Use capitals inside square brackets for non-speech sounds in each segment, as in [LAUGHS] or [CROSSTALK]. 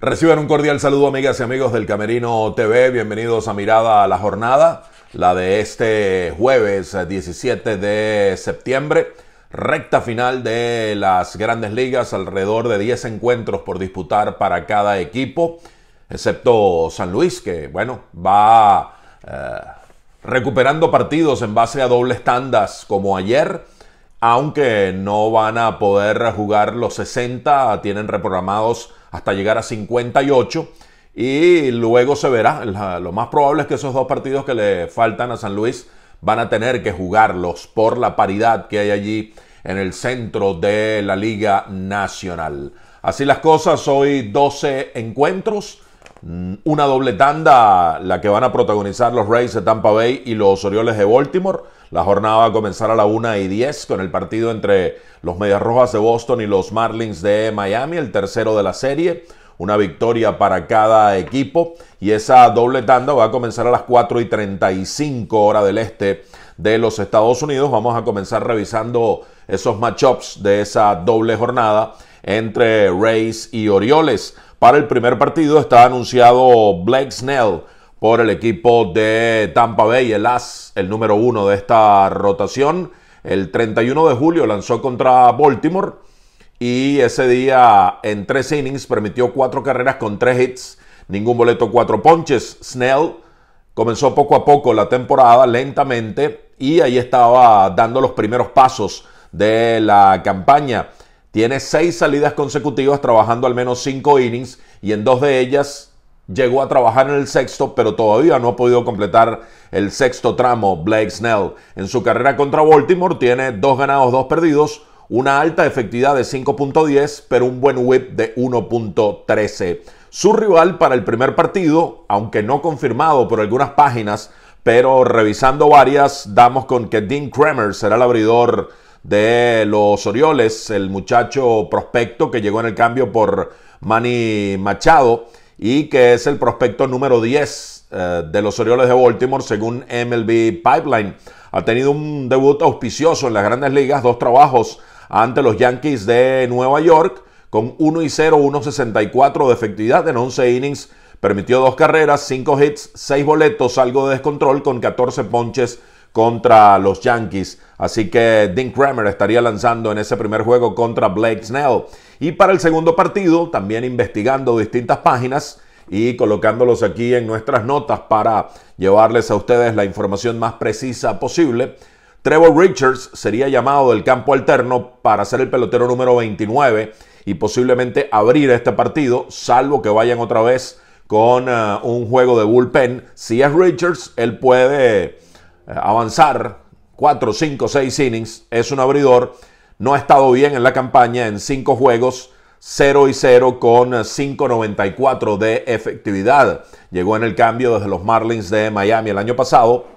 Reciban un cordial saludo amigas y amigos del Camerino TV, bienvenidos a Mirada a la Jornada, la de este jueves 17 eh, de septiembre recta final de las grandes ligas, alrededor de 10 encuentros por disputar para cada equipo, excepto San Luis, que bueno, va eh, recuperando partidos en base a dobles tandas como ayer, aunque no van a poder jugar los 60, tienen reprogramados hasta llegar a 58. Y luego se verá, lo más probable es que esos dos partidos que le faltan a San Luis van a tener que jugarlos por la paridad que hay allí en el centro de la Liga Nacional. Así las cosas, hoy 12 encuentros, mm, una doble tanda, la que van a protagonizar los Rays de Tampa Bay y los Orioles de Baltimore. La jornada va a comenzar a la 1 y 10 con el partido entre los Medias Rojas de Boston y los Marlins de Miami, el tercero de la serie una victoria para cada equipo. Y esa doble tanda va a comenzar a las 4 y 35 hora del este de los Estados Unidos. Vamos a comenzar revisando esos matchups de esa doble jornada entre Rays y Orioles. Para el primer partido está anunciado Blake Snell por el equipo de Tampa Bay, el as, el número uno de esta rotación. El 31 de julio lanzó contra Baltimore y ese día, en tres innings, permitió cuatro carreras con tres hits, ningún boleto, cuatro ponches. Snell comenzó poco a poco la temporada, lentamente, y ahí estaba dando los primeros pasos de la campaña. Tiene seis salidas consecutivas, trabajando al menos cinco innings, y en dos de ellas llegó a trabajar en el sexto, pero todavía no ha podido completar el sexto tramo Blake Snell. En su carrera contra Baltimore tiene dos ganados, dos perdidos, una alta efectividad de 5.10, pero un buen whip de 1.13. Su rival para el primer partido, aunque no confirmado por algunas páginas, pero revisando varias, damos con que Dean Kramer será el abridor de los Orioles, el muchacho prospecto que llegó en el cambio por Manny Machado y que es el prospecto número 10 eh, de los Orioles de Baltimore según MLB Pipeline. Ha tenido un debut auspicioso en las grandes ligas, dos trabajos ante los Yankees de Nueva York con 1 y 0, 1.64 de efectividad en 11 innings. Permitió dos carreras, cinco hits, seis boletos, algo de descontrol con 14 ponches contra los Yankees. Así que Dean Kramer estaría lanzando en ese primer juego contra Blake Snell. Y para el segundo partido, también investigando distintas páginas y colocándolos aquí en nuestras notas para llevarles a ustedes la información más precisa posible. Trevor Richards sería llamado del campo alterno para ser el pelotero número 29 y posiblemente abrir este partido, salvo que vayan otra vez con eh, un juego de bullpen. Si es Richards, él puede eh, avanzar 4, 5, 6 innings. Es un abridor. No ha estado bien en la campaña en 5 juegos. 0 y 0 con 5.94 de efectividad. Llegó en el cambio desde los Marlins de Miami el año pasado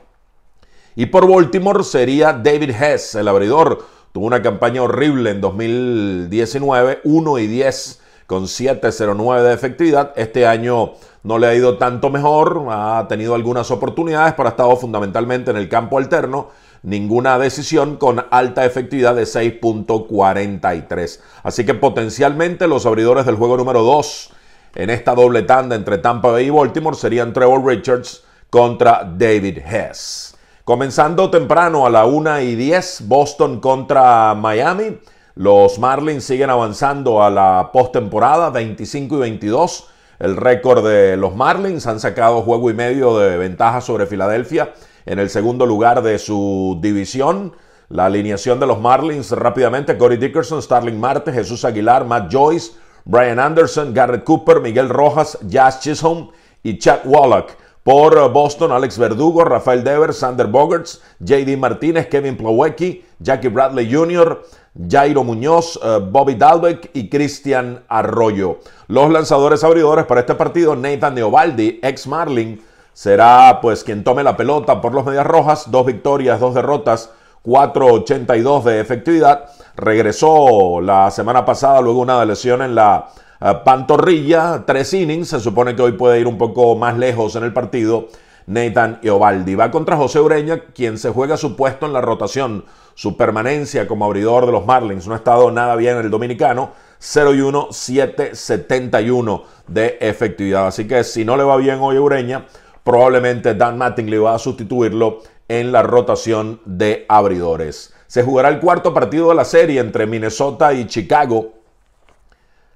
y por Baltimore sería David Hess, el abridor. Tuvo una campaña horrible en 2019, 1 y 10 con 7.09 de efectividad. Este año no le ha ido tanto mejor, ha tenido algunas oportunidades, pero ha estado fundamentalmente en el campo alterno. Ninguna decisión con alta efectividad de 6.43. Así que potencialmente los abridores del juego número 2 en esta doble tanda entre Tampa Bay y Baltimore serían Trevor Richards contra David Hess. Comenzando temprano a la 1 y 10, Boston contra Miami. Los Marlins siguen avanzando a la postemporada, 25 y 22. El récord de los Marlins han sacado juego y medio de ventaja sobre Filadelfia en el segundo lugar de su división. La alineación de los Marlins rápidamente, Corey Dickerson, Starling Marte, Jesús Aguilar, Matt Joyce, Brian Anderson, Garrett Cooper, Miguel Rojas, Jazz Chisholm y Chuck Wallach. Por Boston, Alex Verdugo, Rafael Devers, Sander Bogerts, JD Martínez, Kevin Plowecki, Jackie Bradley Jr., Jairo Muñoz, eh, Bobby Dalbeck y Cristian Arroyo. Los lanzadores abridores para este partido, Nathan Neobaldi, ex Marlin, será pues quien tome la pelota por los Medias Rojas, dos victorias, dos derrotas, 4.82 de efectividad. Regresó la semana pasada luego una lesión en la eh, Pantorrilla, tres innings, se supone que hoy puede ir un poco más lejos en el partido. Nathan Eovaldi va contra José Ureña, quien se juega su puesto en la rotación, su permanencia como abridor de los Marlins. No ha estado nada bien en el dominicano, 0 y 1, 7, 71 de efectividad. Así que si no le va bien hoy a Ureña, probablemente Dan Mattingly va a sustituirlo en la rotación de abridores. Se jugará el cuarto partido de la serie entre Minnesota y Chicago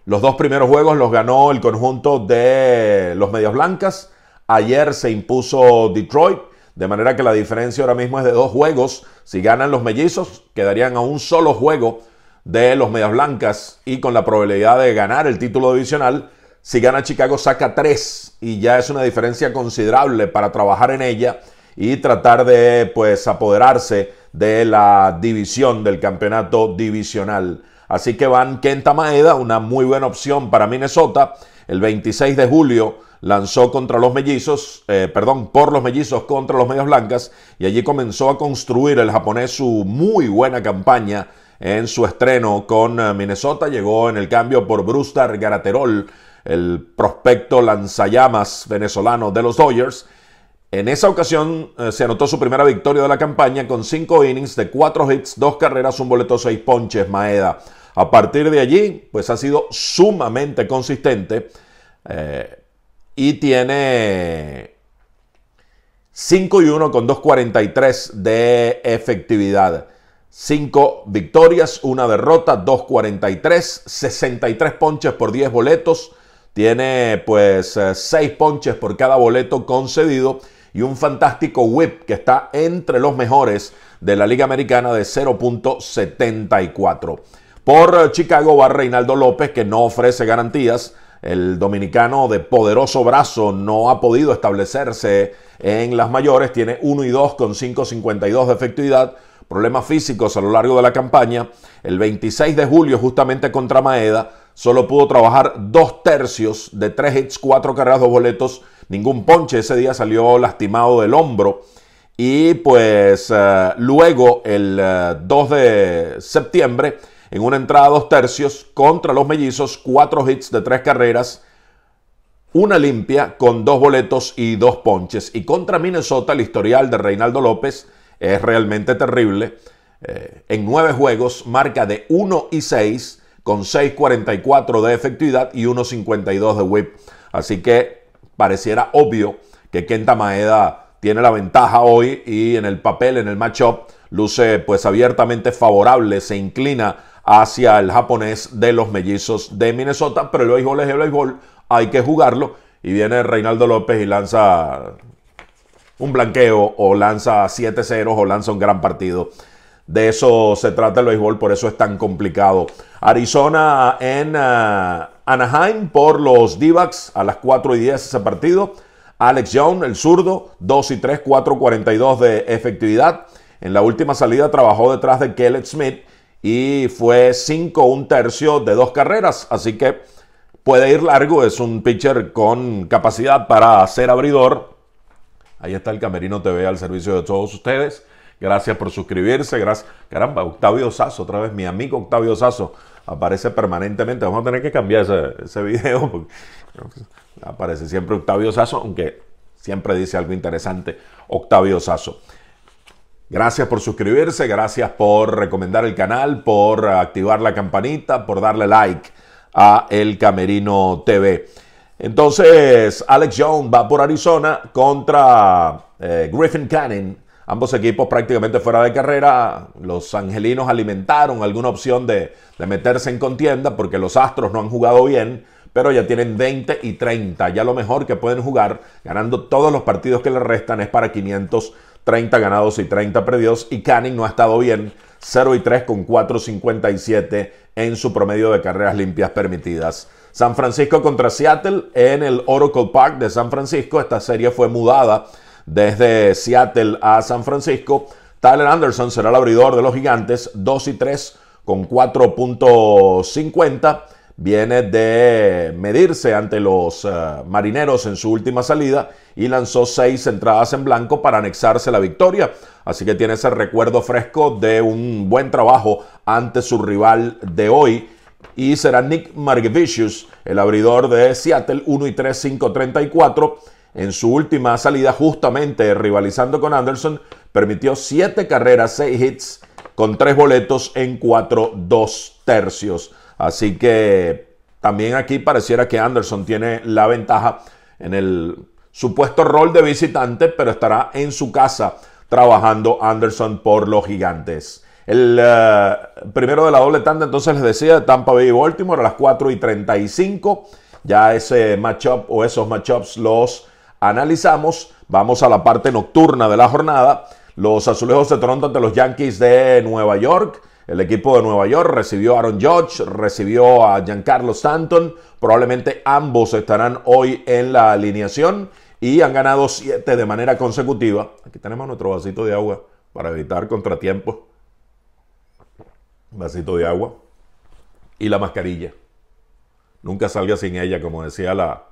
los dos primeros juegos los ganó el conjunto de los Medias Blancas. Ayer se impuso Detroit, de manera que la diferencia ahora mismo es de dos juegos. Si ganan los mellizos, quedarían a un solo juego de los Medias Blancas y con la probabilidad de ganar el título divisional. Si gana Chicago, saca tres y ya es una diferencia considerable para trabajar en ella y tratar de pues apoderarse de la división del campeonato divisional. Así que van Kenta Maeda, una muy buena opción para Minnesota. El 26 de julio lanzó contra los mellizos, eh, perdón, por los mellizos contra los medias blancas y allí comenzó a construir el japonés su muy buena campaña en su estreno con eh, Minnesota. Llegó en el cambio por Brustar Garaterol, el prospecto lanzallamas venezolano de los Dodgers en esa ocasión eh, se anotó su primera victoria de la campaña con 5 innings de 4 hits, 2 carreras, un boleto, 6 ponches, Maeda. A partir de allí, pues ha sido sumamente consistente eh, y tiene 5 y 1 con 2.43 de efectividad. 5 victorias, 1 derrota, 2.43, 63 ponches por 10 boletos. Tiene pues 6 eh, ponches por cada boleto concedido y un fantástico whip que está entre los mejores de la Liga Americana de 0.74. Por Chicago va Reinaldo López, que no ofrece garantías. El dominicano de poderoso brazo no ha podido establecerse en las mayores. Tiene 1 y 2 con 5.52 de efectividad. Problemas físicos a lo largo de la campaña. El 26 de julio, justamente contra Maeda, solo pudo trabajar dos tercios de tres hits, cuatro carreras, dos boletos ningún ponche. Ese día salió lastimado del hombro. Y pues eh, luego el 2 eh, de septiembre, en una entrada dos tercios contra los mellizos, cuatro hits de tres carreras, una limpia con dos boletos y dos ponches. Y contra Minnesota, el historial de Reinaldo López es realmente terrible. Eh, en nueve juegos, marca de 1 y 6, con 6.44 de efectividad y 1.52 de whip. Así que pareciera obvio que Kenta Maeda tiene la ventaja hoy y en el papel, en el matchup, luce pues abiertamente favorable, se inclina hacia el japonés de los mellizos de Minnesota, pero el béisbol es el béisbol, hay que jugarlo y viene Reinaldo López y lanza un blanqueo o lanza 7-0 o lanza un gran partido. De eso se trata el béisbol, por eso es tan complicado. Arizona en ah, Anaheim por los d a las 4 y 10 ese partido. Alex Young, el zurdo, 2 y 3, 42 de efectividad. En la última salida trabajó detrás de Kellet Smith y fue 5 un tercio de dos carreras, así que puede ir largo, es un pitcher con capacidad para ser abridor. Ahí está el Camerino TV al servicio de todos ustedes. Gracias por suscribirse, gracias. Caramba, Octavio Sasso otra vez mi amigo Octavio Sasso aparece permanentemente. Vamos a tener que cambiar ese, ese video [LAUGHS] aparece siempre Octavio Sasso, aunque siempre dice algo interesante Octavio Sasso. Gracias por suscribirse, gracias por recomendar el canal, por activar la campanita, por darle like a El Camerino TV. Entonces, Alex Jones va por Arizona contra eh, Griffin Cannon Ambos equipos prácticamente fuera de carrera. Los angelinos alimentaron alguna opción de, meterse en contienda porque los astros no han jugado bien, pero ya tienen 20 y 30. Ya lo mejor que pueden jugar, ganando todos los partidos que le restan, es para 530 ganados y 30 perdidos. Y Canning no ha estado bien, 0 y 3 con 4.57 en su promedio de carreras limpias permitidas. San Francisco contra Seattle en el Oracle Park de San Francisco. Esta serie fue mudada desde Seattle a San Francisco. Tyler Anderson será el abridor de los gigantes, 2 y 3 con 4.50. Viene de medirse ante los eh, marineros en su última salida y lanzó seis entradas en blanco para anexarse la victoria. Así que tiene ese recuerdo fresco de un buen trabajo ante su rival de hoy. Y será Nick Margevicius, el abridor de Seattle, 1 y 3, 5.34 en su última salida, justamente rivalizando con Anderson, permitió 7 carreras, 6 hits, con 3 boletos en 4-2 tercios. Así que también aquí pareciera que Anderson tiene la ventaja en el supuesto rol de visitante, pero estará en su casa trabajando Anderson por los gigantes. El eh, primero de la doble tanda, entonces les decía, Tampa Bay y Baltimore a las 4 y 35. Ya ese matchup o esos matchups los analizamos. Vamos a la parte nocturna de la jornada. Los azulejos de Toronto ante los Yankees de Nueva York. El equipo de Nueva York recibió a Aaron Judge, recibió a Giancarlo Stanton. Probablemente ambos estarán hoy en la alineación y han ganado siete de manera consecutiva. Aquí tenemos nuestro vasito de agua para evitar contratiempos. Vasito de agua y la mascarilla. Nunca salga sin ella, como decía la,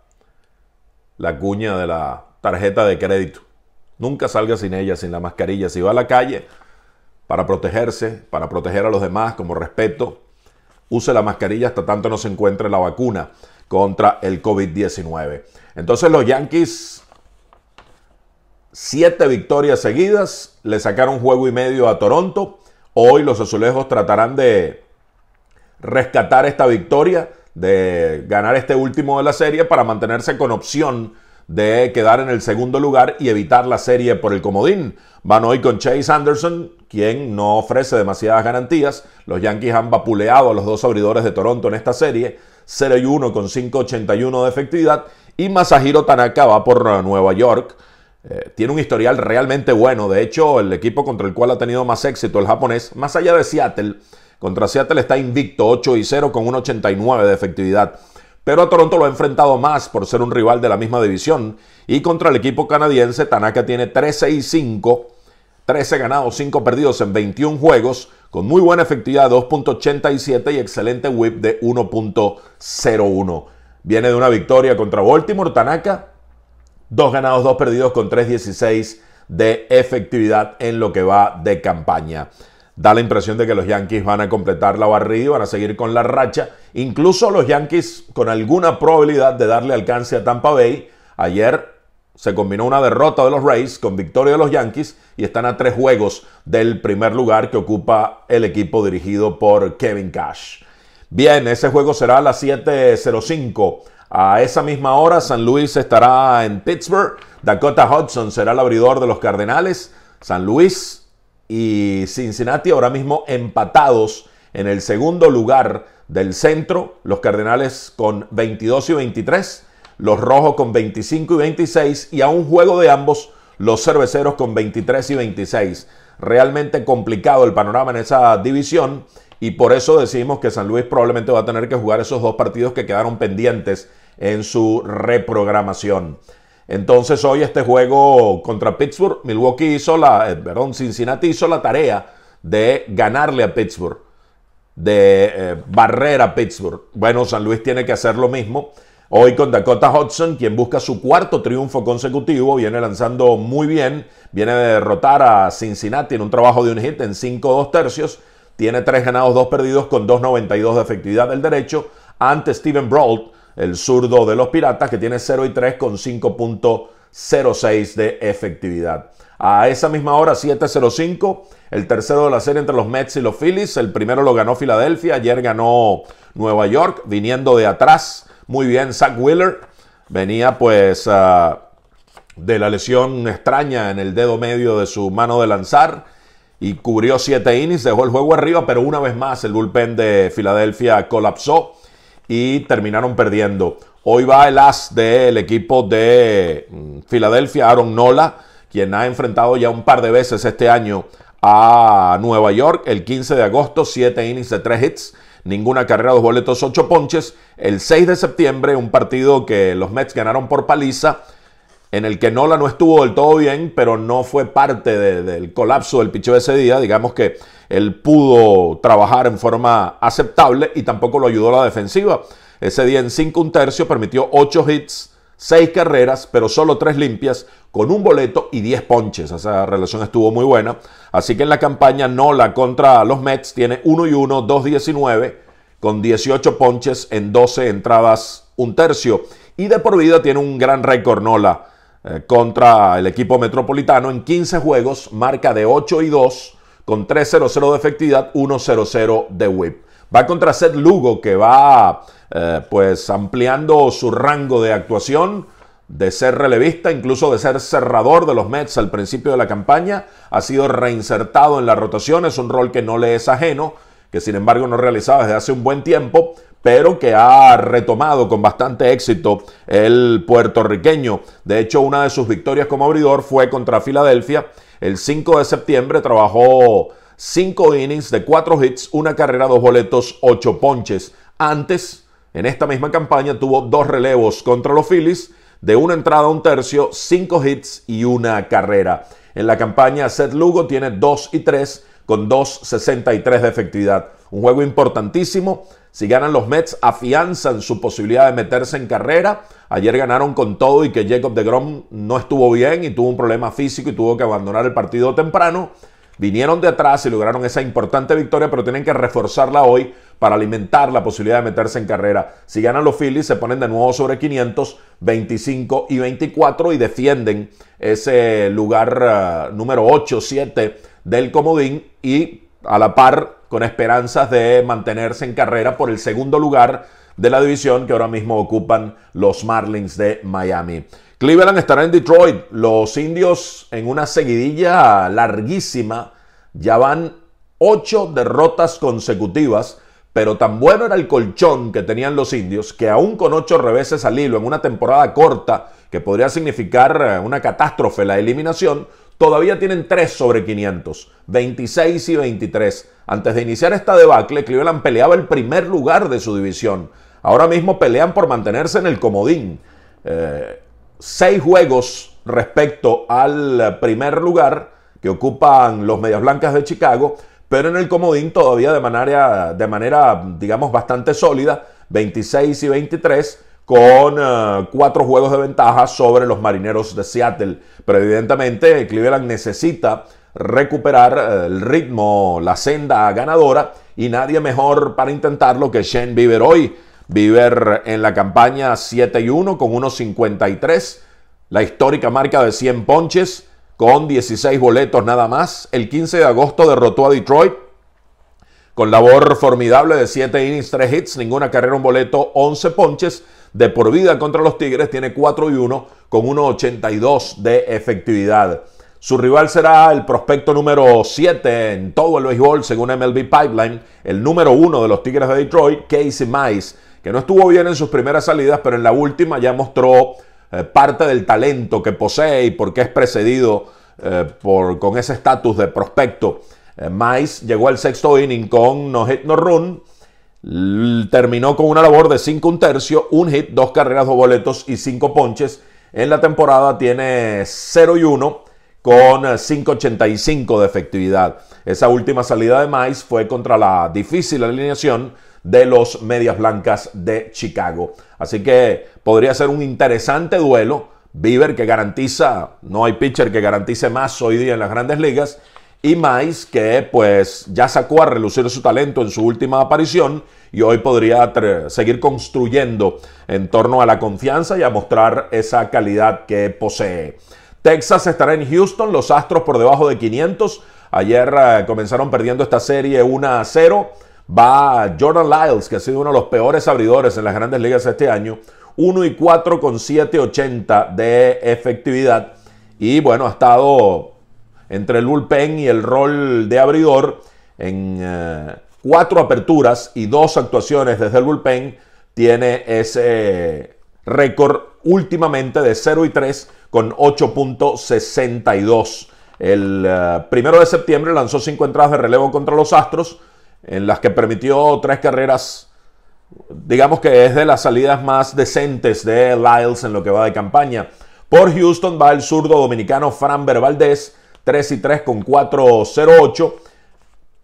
la cuña de la tarjeta de crédito. Nunca salga sin ella, sin la mascarilla. Si va a la calle para protegerse, para proteger a los demás como respeto, use la mascarilla hasta tanto no se encuentre la vacuna contra el COVID-19. Entonces los Yankees, siete victorias seguidas, le sacaron juego y medio a Toronto. Hoy los azulejos tratarán de rescatar esta victoria de ganar este último de la serie para mantenerse con opción de quedar en el segundo lugar y evitar la serie por el comodín. Van hoy con Chase Anderson, quien no ofrece demasiadas garantías. Los Yankees han vapuleado a los dos abridores de Toronto en esta serie, 0 y 1 con 5.81 de efectividad. Y Masahiro Tanaka va por Nueva York. Eh, tiene un historial realmente bueno. De hecho, el equipo contra el cual ha tenido más éxito el japonés, más allá de Seattle, contra Seattle está invicto 8 y 0 con un 89 de efectividad. Pero a Toronto lo ha enfrentado más por ser un rival de la misma división. Y contra el equipo canadiense, Tanaka tiene 13 y 5 13 ganados, 5 perdidos en 21 juegos, con muy buena efectividad 2.87 y excelente whip de 1.01. Viene de una victoria contra Baltimore, Tanaka, 2 ganados, 2 perdidos con 3.16 de efectividad en lo que va de campaña da la impresión de que los Yankees van a completar la barrida y van a seguir con la racha. Incluso los Yankees con alguna probabilidad de darle alcance a Tampa Bay. Ayer se combinó una derrota de los Rays con victoria de los Yankees y están a tres juegos del primer lugar que ocupa el equipo dirigido por Kevin Cash. Bien, ese juego será a las 7.05. A esa misma hora, San Luis estará en Pittsburgh. Dakota Hudson será el abridor de los Cardenales. San Luis y Cincinnati ahora mismo empatados en el segundo lugar del centro, los Cardenales con 22 y 23, los Rojos con 25 y 26 y a un juego de ambos los Cerveceros con 23 y 26. Realmente complicado el panorama en esa división y por eso decimos que San Luis probablemente va a tener que jugar esos dos partidos que quedaron pendientes en su reprogramación. Entonces hoy este juego contra Pittsburgh, Milwaukee hizo la, eh, perdón, Cincinnati hizo la tarea de ganarle a Pittsburgh, de eh, barrer a Pittsburgh. Bueno, San Luis tiene que hacer lo mismo. Hoy con Dakota Hudson, quien busca su cuarto triunfo consecutivo, viene lanzando muy bien, viene de derrotar a Cincinnati en un trabajo de un hit en 5-2 tercios, tiene 3 ganados, 2 perdidos con 2.92 de efectividad del derecho ante Steven Brault, el zurdo de los Piratas, que tiene 0 y 3 con 5.06 de efectividad. A esa misma hora, 7.05, el tercero de la serie entre los Mets y los Phillies. El primero lo ganó Filadelfia, ayer ganó Nueva York, viniendo de atrás. Muy bien, Zach Wheeler. Venía pues ah, de la lesión extraña en el dedo medio de su mano de lanzar y cubrió 7 innings, dejó el juego arriba, pero una vez más el bullpen de Filadelfia colapsó y terminaron perdiendo. Hoy va el as del equipo de mm, Filadelfia, Aaron Nola, quien ha enfrentado ya un par de veces este año a Nueva York el 15 de agosto, 7 innings de 3 hits, ninguna carrera, dos boletos, 8 ponches. El 6 de septiembre, un partido que los Mets ganaron por paliza en el que Nola no estuvo del todo bien, pero no fue parte del colapso del picho de ese día. Digamos que él pudo trabajar en forma aceptable y tampoco lo ayudó la defensiva. Ese día en 5 un tercio permitió 8 hits, 6 carreras, pero solo 3 limpias, con un boleto y 10 ponches. Esa relación estuvo muy buena. Así que en la campaña Nola contra los Mets tiene 1 y 1, 2-19, con 18 ponches en 12 entradas, un tercio. Y de por vida tiene un gran récord Nola eh, contra el equipo metropolitano en 15 juegos, marca de 8 y 2, con 3-0-0 de efectividad, 1-0-0 de whip. Va contra Seth Lugo, que va eh, pues ampliando su rango de actuación, de ser relevista, incluso de ser cerrador de los Mets al principio de la campaña. Ha sido reinsertado en la rotación, es un rol que no le es ajeno, que sin embargo no realizaba desde hace un buen tiempo, pero que ha retomado con bastante éxito el puertorriqueño. De hecho, una de sus victorias como abridor fue contra Filadelfia. El 5 de septiembre trabajó 5 innings de 4 hits, una carrera, dos boletos, 8 ponches. Antes, en esta misma campaña, tuvo dos relevos contra los Phillies de una entrada a un tercio, 5 hits y una carrera. En la campaña, Seth Lugo tiene 2 y 3 con 2.63 de efectividad. Un juego importantísimo. Si ganan los Mets, afianzan su posibilidad de meterse en carrera. Ayer ganaron con todo y que Jacob de Grom no estuvo bien y tuvo un problema físico y tuvo que abandonar el partido temprano. Vinieron de atrás y lograron esa importante victoria, pero tienen que reforzarla hoy para alimentar la posibilidad de meterse en carrera. Si ganan los Phillies, se ponen de nuevo sobre 500, 25 y 24 y defienden ese lugar ah, número 8, 7 del comodín y a la par con esperanzas de mantenerse en carrera por el segundo lugar de la división que ahora mismo ocupan los Marlins de Miami. Cleveland estará en Detroit. Los indios en una seguidilla larguísima ya van ocho derrotas consecutivas, pero tan bueno era el colchón que tenían los indios que aún con ocho reveses al hilo en una temporada corta que podría significar eh, una catástrofe la eliminación, Todavía tienen 3 sobre 500, 26 y 23. Antes de iniciar esta debacle, Cleveland peleaba el primer lugar de su división. Ahora mismo pelean por mantenerse en el comodín. Eh, seis juegos respecto al primer lugar que ocupan los Medias Blancas de Chicago, pero en el comodín todavía de manera, de manera digamos, bastante sólida, 26 y 23 con eh, cuatro juegos de ventaja sobre los marineros de Seattle. Pero evidentemente Cleveland necesita recuperar eh, el ritmo, la senda ganadora y nadie mejor para intentarlo que Shane Bieber hoy. Bieber en la campaña 7 y 1 con 1.53, la histórica marca de 100 ponches con 16 boletos nada más. El 15 de agosto derrotó a Detroit con labor formidable de 7 innings, 3 hits, ninguna carrera, un boleto, 11 ponches de por vida contra los Tigres, tiene 4 y 1 con 1.82 de efectividad. Su rival será el prospecto número 7 en todo el béisbol, según MLB Pipeline, el número 1 de los Tigres de Detroit, Casey Mice, que no estuvo bien en sus primeras salidas, pero en la última ya mostró eh, parte del talento que posee y porque es precedido eh, por, con ese estatus de prospecto. Eh, mice llegó al sexto inning con no hit no run, Terminó con una labor de 5 un tercio, un hit, dos carreras, dos boletos y cinco ponches. En la temporada tiene 0 y 1 con 5.85 de efectividad. Esa última salida de Mice fue contra la difícil alineación de los Medias Blancas de Chicago. Así que podría ser un interesante duelo. Bieber que garantiza, no hay pitcher que garantice más hoy día en las grandes ligas y más que pues ya sacó a relucir su talento en su última aparición y hoy podría seguir construyendo en torno a la confianza y a mostrar esa calidad que posee. Texas estará en Houston, los Astros por debajo de 500. Ayer eh, comenzaron perdiendo esta serie 1 a 0. Va Jordan Lyles, que ha sido uno de los peores abridores en las grandes ligas este año. 1 y 4 con 7.80 de efectividad. Y bueno, ha estado entre el bullpen y el rol de abridor en eh, cuatro aperturas y dos actuaciones desde el bullpen, tiene ese récord últimamente de 0 y 3 con 8.62. El eh, primero de septiembre lanzó cinco entradas de relevo contra los Astros, en las que permitió tres carreras. Digamos que es de las salidas más decentes de Lyles en lo que va de campaña. Por Houston va el zurdo dominicano Fran Valdez 3 y 3 con 4-0-8.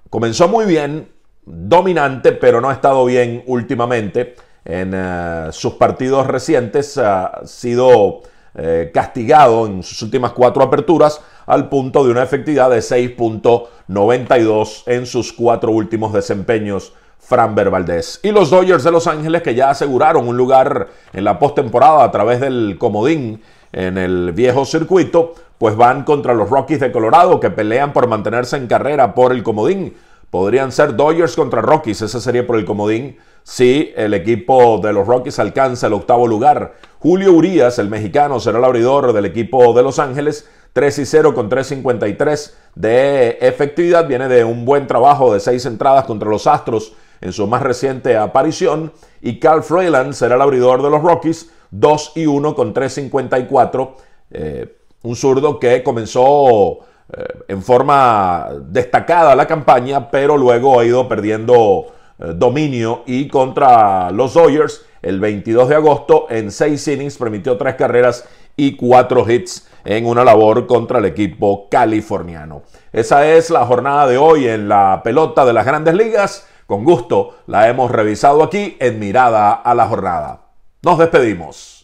Comenzó muy bien, dominante, pero no ha estado bien últimamente. En eh, sus partidos recientes ha sido eh, castigado en sus últimas cuatro aperturas al punto de una efectividad de 6.92 en sus cuatro últimos desempeños. Fran Valdez Y los Dodgers de Los Ángeles que ya aseguraron un lugar en la postemporada a través del comodín en el viejo circuito, pues van contra los Rockies de Colorado que pelean por mantenerse en carrera por el comodín. Podrían ser Dodgers contra Rockies, esa sería por el comodín si el equipo de los Rockies alcanza el octavo lugar. Julio Urias, el mexicano, será el abridor del equipo de Los Ángeles. 3 y 0 con 3.53 de efectividad. Viene de un buen trabajo de seis entradas contra los Astros en su más reciente aparición. Y Carl Freeland será el abridor de los Rockies. 2 y 1 con 3.54. Eh, un zurdo que comenzó eh, en forma destacada la campaña, pero luego ha ido perdiendo eh, dominio y contra los Dodgers el 22 de agosto en seis innings permitió tres carreras y cuatro hits en una labor contra el equipo californiano. Esa es la jornada de hoy en la pelota de las grandes ligas. Con gusto la hemos revisado aquí en Mirada a la Jornada. Nos despedimos.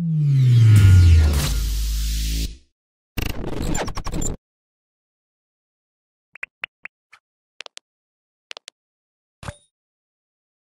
Mm.